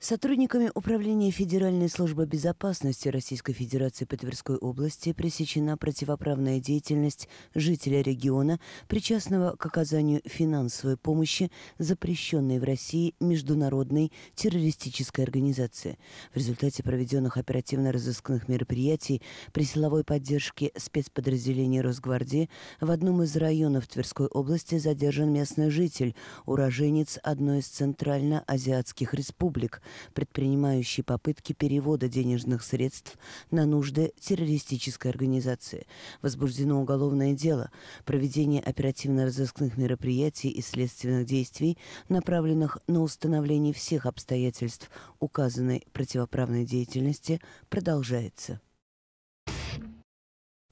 Сотрудниками Управления Федеральной службы безопасности Российской Федерации по Тверской области пресечена противоправная деятельность жителя региона, причастного к оказанию финансовой помощи запрещенной в России международной террористической организации. В результате проведенных оперативно-розыскных мероприятий при силовой поддержке спецподразделений Росгвардии в одном из районов Тверской области задержан местный житель, уроженец одной из центрально-азиатских республик – предпринимающий попытки перевода денежных средств на нужды террористической организации. Возбуждено уголовное дело, проведение оперативно-розыскных мероприятий и следственных действий, направленных на установление всех обстоятельств указанной противоправной деятельности, продолжается.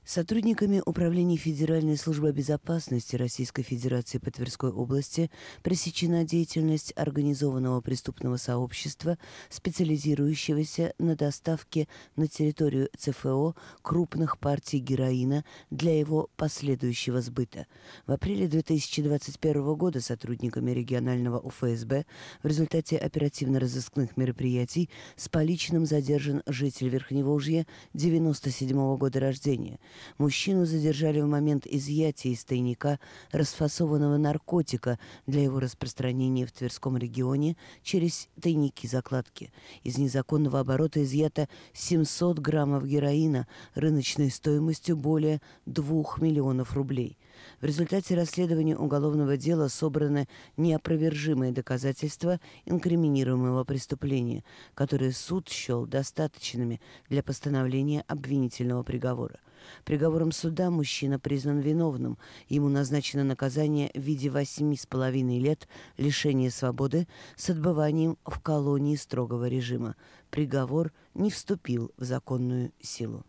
Сотрудниками Управления Федеральной службы безопасности Российской Федерации по Тверской области пресечена деятельность организованного преступного сообщества, специализирующегося на доставке на территорию ЦФО крупных партий героина для его последующего сбыта. В апреле 2021 года сотрудниками регионального УФСБ в результате оперативно-розыскных мероприятий с поличным задержан житель Верхневолжья 97 года рождения – Мужчину задержали в момент изъятия из тайника расфасованного наркотика для его распространения в Тверском регионе через тайники-закладки. Из незаконного оборота изъято 700 граммов героина рыночной стоимостью более 2 миллионов рублей. В результате расследования уголовного дела собраны неопровержимые доказательства инкриминируемого преступления, которые суд счел достаточными для постановления обвинительного приговора. Приговором суда мужчина признан виновным. Ему назначено наказание в виде восьми с половиной лет лишения свободы с отбыванием в колонии строгого режима. Приговор не вступил в законную силу.